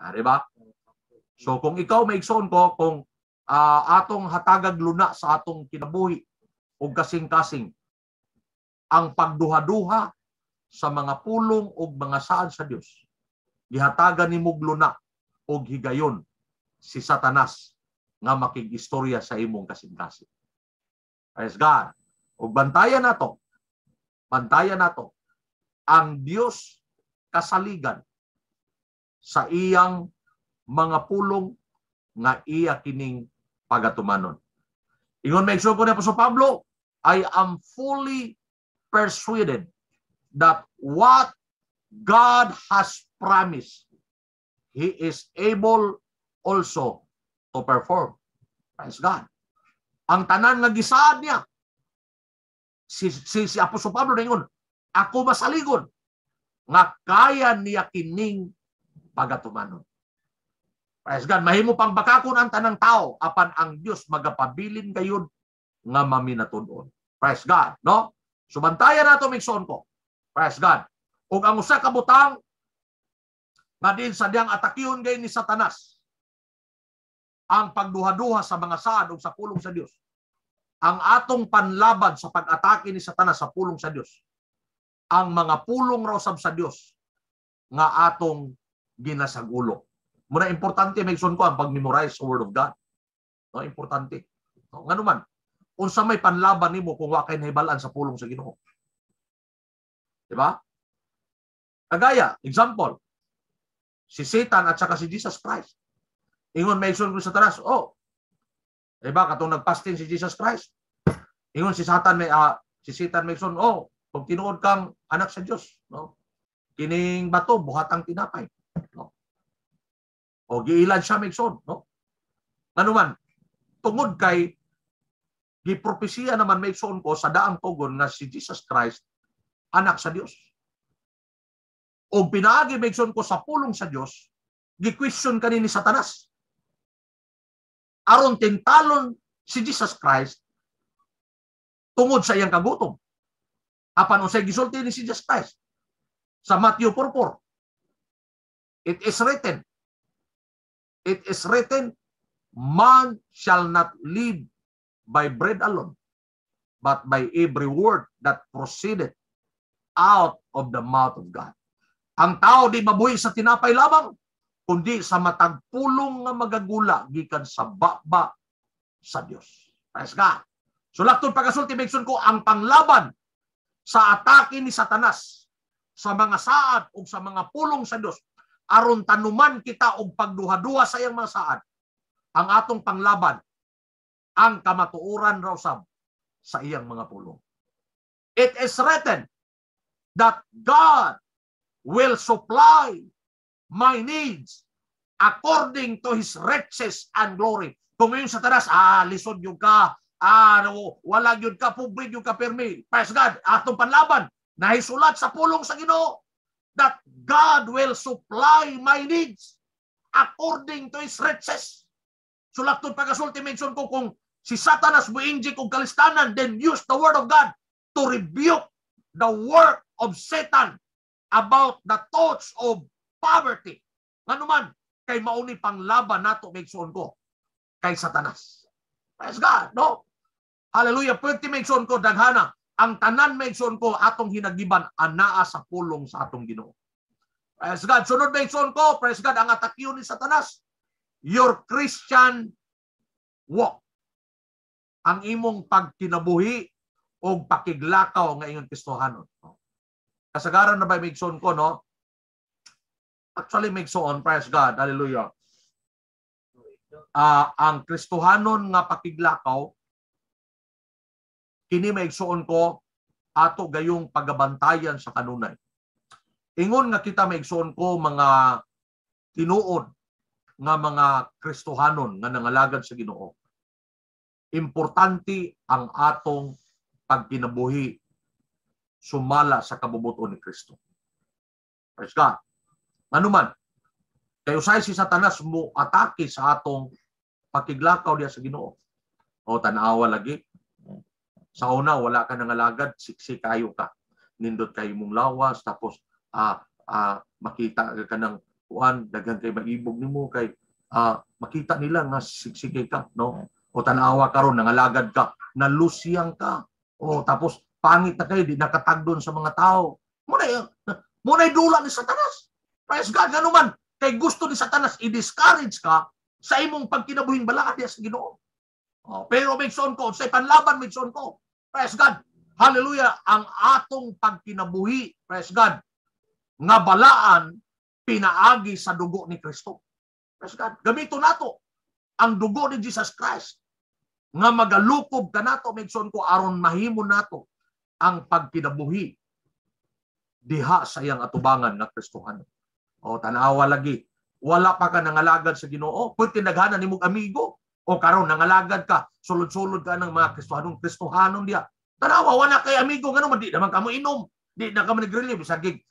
Ah, ba? So kung ikaw may son ko, kung uh, atong hatagag luna sa atong kinabuhi o kasing-kasing, ang pagduha-duha sa mga pulong o mga saad sa Dios gihatagan ni luna o higayon si Satanas nga makigistorya sa imong kasing-kasing. Praise God. O bantayan nato, bantayan nato ang Dios kasaligan sa iyang mga pulong nga iya kining pagatumanon. Ingon may ko na po sa Pablo, I am fully persuaded that what God has promised, He is able also to perform. Praise God. Ang tanan nga gisaad niya, si, si, si Apostol Pablo na ingon, ako masaligon, nga kaya niya kining pagatumanon. Praise God, mahimo pang bakakon ang tanang tao apan ang Dios magapabilin gayud nga maminatunon. Praise God, no? Subantayan nato migsoon ko. Praise God. Ug ang usa ka butang nga din sadyang atakyon gay ni Satanas ang pagduha-duha sa mga saad ug sa pulong sa Dios. Ang atong panlaban sa pag-atake ni Satanas sa pulong sa Dios. Ang mga pulong raw sa Dios nga atong ginasag ulo. Muna importante may ko ang ah, pag-memorize sa Word of God. No, importante. No, ngano man, unsa may panlaban nimo kung wa kay nahibalan sa pulong sa Ginoo. Di ba? Kagaya, example, si Satan at saka si Jesus Christ. Ingon may ko sa taras, oh, di ba, katong nagpasting si Jesus Christ. Ingon si Satan may, uh, si Satan may oh, kung tinuod kang anak sa Dios, no? Kining bato, buhat ang tinapay. O giilan siya migson, no? Nanuman, tungod kay gipropesiya naman migson ko sa daang tugon nga si Jesus Christ anak sa Dios. O pinaagi migson ko sa pulong sa Dios, gi-question ni Satanas. Aron tintalon si Jesus Christ tungod sa iyang kagutom. Apan unsay gisulti ni si Jesus Christ sa Matthew 4:4. It is written, It is written, Man shall not live by bread alone, but by every word that proceeded out of the mouth of God. Ang tao di mabuhi sa tinapay lamang, kundi sa matag pulong nga magagula gikan sa baba sa Dios. Praise God. So lakton pagasulti migsun ko ang panglaban sa atake ni Satanas sa mga saad o sa mga pulong sa Dios aron tanuman kita og pagduha-duha sa iyang mga saad ang atong panglaban ang kamatuoran raw sab sa iyang mga pulong it is written that God will supply my needs according to his riches and glory kung ngayon sa taras ah lisod yung ka ah no, wala yun ka pubrid yung ka permi praise God atong panlaban nahisulat sa pulong sa Ginoo that God will supply my needs according to His riches. Sulat so, nun pagasulti, mention ko kung si Satanas muinjik og kalistanan, then use the word of God to rebuke the work of Satan about the thoughts of poverty. Ano man, kay mauni pang laban nato may suon ko kay Satanas. Praise God, no? Hallelujah. Pwede mention ko, daghana ang tanan maigsoon ko atong hinagiban anaa sa pulong sa atong Ginoo. Praise God. Sunod na igsoon ko, praise God, ang atakyo ni Satanas. Your Christian walk. Ang imong pagkinabuhi o pakiglakaw nga inyong Kristohanon. Kasagaran na ba maigsoon ko, no? Actually, maigsoon, praise God, hallelujah. Uh, ang Kristohanon nga pakiglakaw Kini maigsuon ko ato gayong pagabantayan sa kanunay. Ingon nga kita maigsuon ko mga tinuod nga mga Kristohanon nga nangalagad sa Ginoo. Importante ang atong pagkinabuhi sumala sa kabubuton ni Kristo. Praise God. Manuman, kayo say si Satanas mo atake sa atong pakiglakaw niya sa Ginoo. O tanawa lagi, sa una, wala ka ng alagad, siksi kayo ka. Nindot kayo mong lawas, tapos uh, uh, makita ka ng kuan, daghan kay maibog nimo kay uh, makita nila nga siksikay ka, no? O tanawa karon nangalagad ka, nalusiyang ka. O tapos pangit na kayo, di nakatagdon sa mga tao. Muna muna dula ni Satanas. Praise God, nga naman. Kay gusto ni Satanas, i-discourage ka sa imong pagkinabuhing balaan sa Ginoo. Oh, pero may son ko, sa panlaban may son ko. Praise God. Hallelujah. Ang atong pagkinabuhi, praise God, nga balaan pinaagi sa dugo ni Kristo. Praise God. Gamito nato ang dugo ni Jesus Christ nga magalukob ka nato migson ko aron mahimo nato ang pagkinabuhi diha sa iyang atubangan na Kristohan. O tanawa lagi, wala pa ka nangalagad sa Ginoo, pwede naghana nimog amigo. O karon nangalagad ka, sulod-sulod ka ng mga Kristohanong Kristohanon diya. Tanawa, wala kay amigo nga naman, di naman kamo inom. Di na kami nagrelim. Sa gig,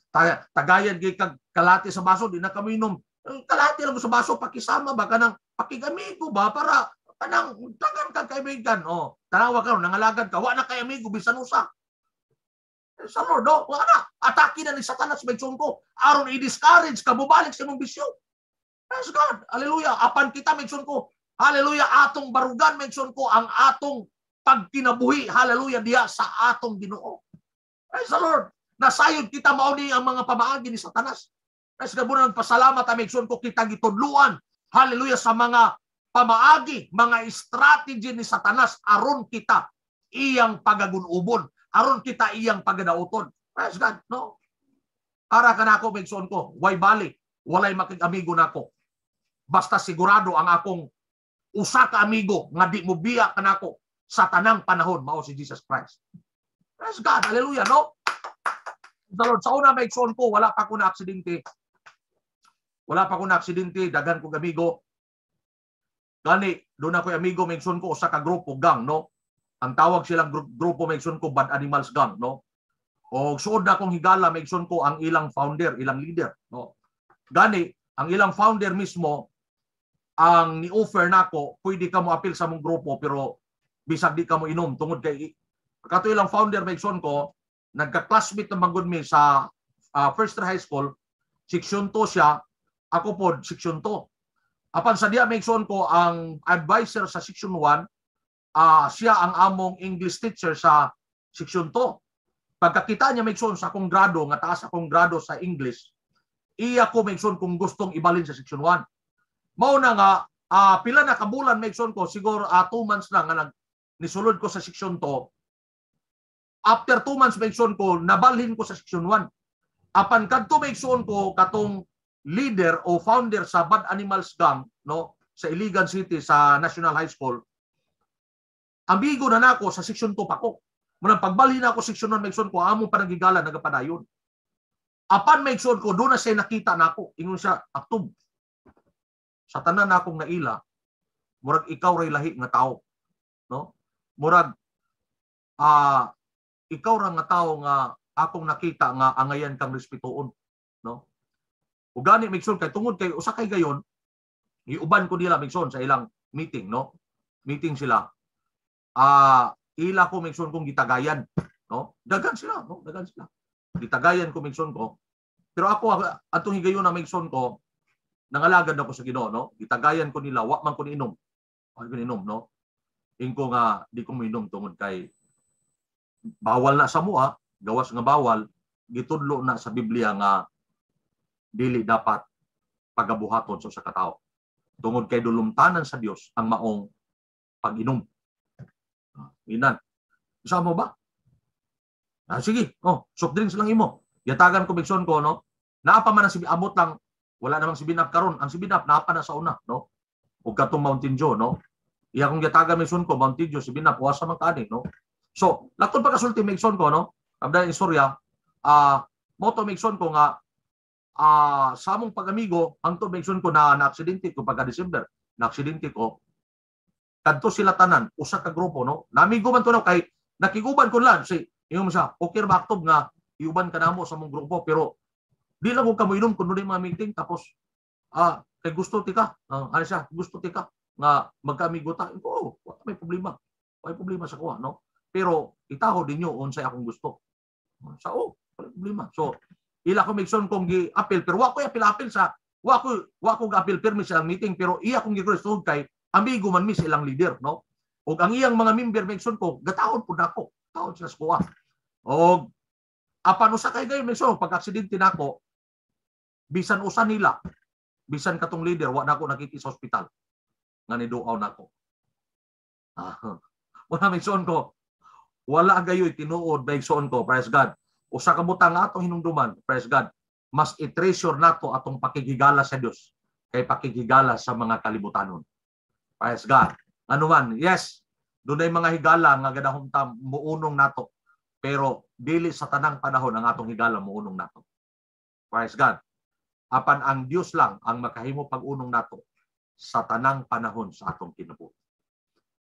tagayan gig kag kalati sa baso, di na kamo inom. ang Kalati lang sa baso, pakisama ba ka ng pakigamigo ba para kanang tangan kay kaibigan. O, tanawa ka, nangalagad ka, wala kay amigo, bisan usa. Eh, sa Lord, no? wala na. Atake na ni Satanas may sungko. Aron i-discourage ka, bubalik sa mong bisyo. Praise God. Hallelujah. Apan kita, may sungko. Hallelujah, atong barugan, mention ko, ang atong pagtinabuhi. hallelujah, diya sa atong ginoo. Praise the Lord. Nasayod kita mauni ang mga pamaagi ni Satanas. Praise the Lord, pasalamat, ah, mention ko, kitang itudluan, hallelujah, sa mga pamaagi, mga strategy ni Satanas, aron kita iyang pagagunubon. Aron kita iyang pagadauton. Praise God, no? Para ka na ako, mention ko, why bali? Walay makikamigo na ako. Basta sigurado ang akong usa ka amigo nga di mo biya kanako sa tanang panahon mao si Jesus Christ. Praise God. Hallelujah, no? The Lord, sa una may son ko, wala pa ko na aksidente. Wala pa ko na aksidente, daghan ko amigo. Gani, doon ako amigo, may son ko sa ka grupo gang, no? Ang tawag silang gru- grupo son ko Bad Animals Gang, no? O suod na kong higala, son ko ang ilang founder, ilang leader, no? Gani, ang ilang founder mismo ang ni-offer nako pwede ka mo apil sa mong grupo pero bisag di ka mo inom tungod kay kato ilang founder may son ko nagka-classmate ng manggod mi sa uh, first high school section 2 siya ako pod section 2 apan sa dia may son ko ang advisor sa section 1 uh, ah, siya ang among English teacher sa section 2 pagkakita niya may son sa akong grado nga taas akong grado sa English iya ko may son kung gustong ibalin sa section 1 Mao na nga uh, pila na kabulan maigsoon ko siguro uh, two months na nga nag nisulod ko sa section 2. After two months maigsoon ko nabalhin ko sa section 1. Apan kadto maigsoon ko katong leader o founder sa Bad Animals Gang no sa Iligan City sa National High School. Ambigo na nako sa section 2 pa ko. Munang pagbalhin na ako section 1 maigsoon ko amo among panagigala nagapadayon. Apan maigsoon ko do na siya nakita nako. Ingon siya, "Aktob, sa tanan akong naila murag ikaw ray lahi nga tawo no murag ah uh, ikaw ra nga tawo nga akong nakita nga angayan kang respetuon no ug gani migson kay tungod kay usa kay gayon iuban ko nila migson sa ilang meeting no meeting sila ah uh, ila ko migson kong gitagayan no dagan sila no dagan sila gitagayan ko migson ko pero ako atong higayon na migson ko nangalagad ako sa Ginoo no gitagayan ko nila wa man ko niinom wa ko niinom no ingko nga di ko minom tungod kay bawal na sa mua gawas nga bawal gitudlo na sa Biblia nga dili dapat pagabuhaton sa usa ka tawo tungod kay dulumtanan sa Dios ang maong pag-inom ah, inan sa mo ba ah, sige oh soft drinks lang imo yatagan ko bigson ko no naa pa man ang amot lang wala namang si Binap karon. Ang si Binap napa na sa una, no? Ug katong Mountain Joe no? Iya kung gitaga mission ko Mountain Dew si Binap wa sa man no? So, laton pa kasulti mission ko, no? Abda in Surya, ah uh, moto mission ko nga ah uh, sa among pagamigo ang to mission ko na na aksidente ko pagka December, na aksidente ko kadto sila tanan usa ka grupo no namigo man to na kay nakiguban ko lang si imong sa okay ra baktob nga iuban ka namo sa among grupo pero Di lang ko kamuinom kuno ni mga meeting tapos ah kay gusto tika, uh, ah, ano siya, gusto tika nga magkamigo ta. Oo, oh, may problema. May problema sa kuha, no? Pero itaho din yo unsay akong gusto. Sa oh, wala problema. So ila ko migson kong gi-appeal pero wa ko appeal-appeal sa wa ko wa ko ga-appeal permi sa meeting pero iya kong gi-resolve kay amigo man mi silang leader, no? O ang iyang mga member migson ko gataon pud ako. Taon sa kuha. Og apan ah, sa kay gayon migson pag aksidente nako, bisan usa nila bisan katong leader wa nako sa hospital nga ni duaw nako ah wala may ko wala gayoy tinuod bay suon ko praise God usa ka butang atong hinungduman praise God mas i-treasure nato atong pakigigala sa Dios kay pakigigala sa mga kalibutanon praise God ano man yes dunay mga higala nga ganahong ta muunong nato pero dili sa tanang panahon ang atong higala muunong nato. Praise God apan ang Dios lang ang makahimo pag-unong nato sa tanang panahon sa atong kinabuhi.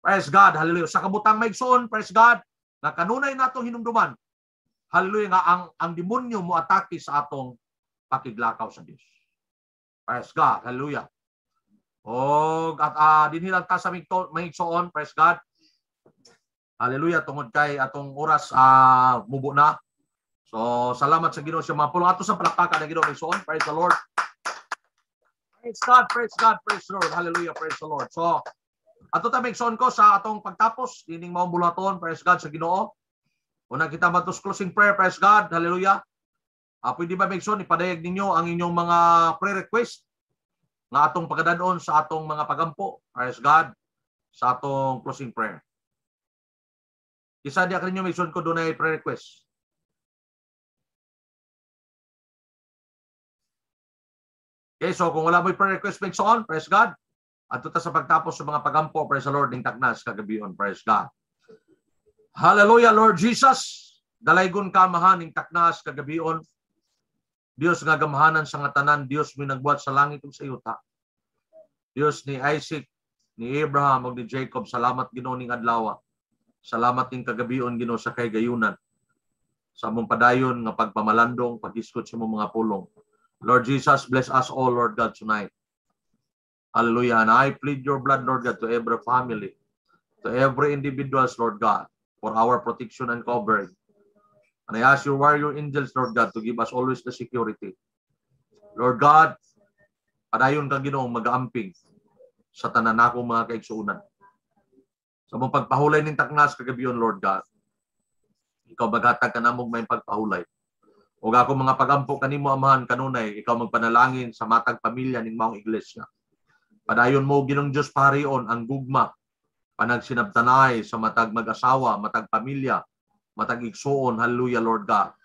Praise God, hallelujah. Sa kabutang maigsoon, praise God, na kanunay nato hinumduman, hallelujah nga ang ang demonyo mo atake sa atong pakiglakaw sa Dios. Praise God, hallelujah. O at uh, ah, dinilang ta sa maigsoon, praise God. Hallelujah tungod kay atong oras uh, mubo na. So, salamat sa Ginoo siya mapulong. pulong. Ato sa palakpakan ng Ginoo Ison. Praise the Lord. Praise God, praise God, praise the Lord. Hallelujah, praise the Lord. So, ato ta Ison ko sa atong pagtapos. Dining mao bulaton, praise God sa Ginoo. Una kita matus closing prayer, praise God. Hallelujah. Uh, pwede ba Ison ipadayag ninyo ang inyong mga prayer request na atong pagadanon sa atong mga pagampo. Praise God sa atong closing prayer. Isa di akrinyo Ison ko dunay prayer request. Okay, so kung wala mo'y prayer request, make on, praise God. At tuta sa pagtapos sa mga pagampo, praise the Lord, ng taknas kagabi on, praise God. Hallelujah, Lord Jesus. Dalaygon ka, mahan, ng taknas kagabi on. Dios nga gamhanan sa ngatanan, tanan, Dios mo nagbuhat sa langit ug sa yuta. Dios ni Isaac, ni Abraham ug ni Jacob, salamat Ginoo ning adlaw. Salamat ning kagabion Ginoo sa kay gayunan. Sa among padayon nga pagpamalandong, paghiskot sa mga pulong. Lord Jesus, bless us all, Lord God, tonight. Hallelujah. And I plead your blood, Lord God, to every family, to every individual, Lord God, for our protection and covering. And I ask you, warrior angels, Lord God, to give us always the security. Lord God, padayon ka ginoong mag-aamping sa tananako mga kaigsuunan. Sa mong pagpahulay ng taknas kagabiyon, Lord God, ikaw maghatag ka namong may pagpahulay. O ako mga pagampo kanimo amahan kanunay ikaw magpanalangin sa matag pamilya ning maong iglesia. Padayon mo ginong Dios parion ang gugma panagsinabtanay sa matag mag-asawa, matag pamilya, matag igsuon, hallelujah Lord God.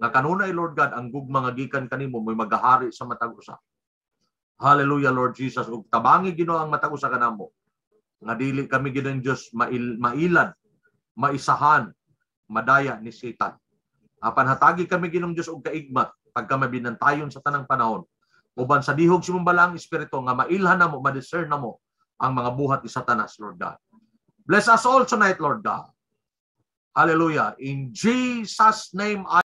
Nga kanunay Lord God ang gugma nga gikan kanimo moy magahari sa matag usa. Hallelujah Lord Jesus, ug tabangi Ginoo ang matag usa kanamo. Nga dili kami ginong Dios mail, mailad, maisahan, madaya ni Satan apan hatagi kami ginong Dios og kaigmat pagka mabinantayon sa tanang panahon uban sa dihog simumbala ang espiritu nga mailhan namo madiscern namo ang mga buhat ni Satanas Lord God bless us all tonight Lord God hallelujah in Jesus name I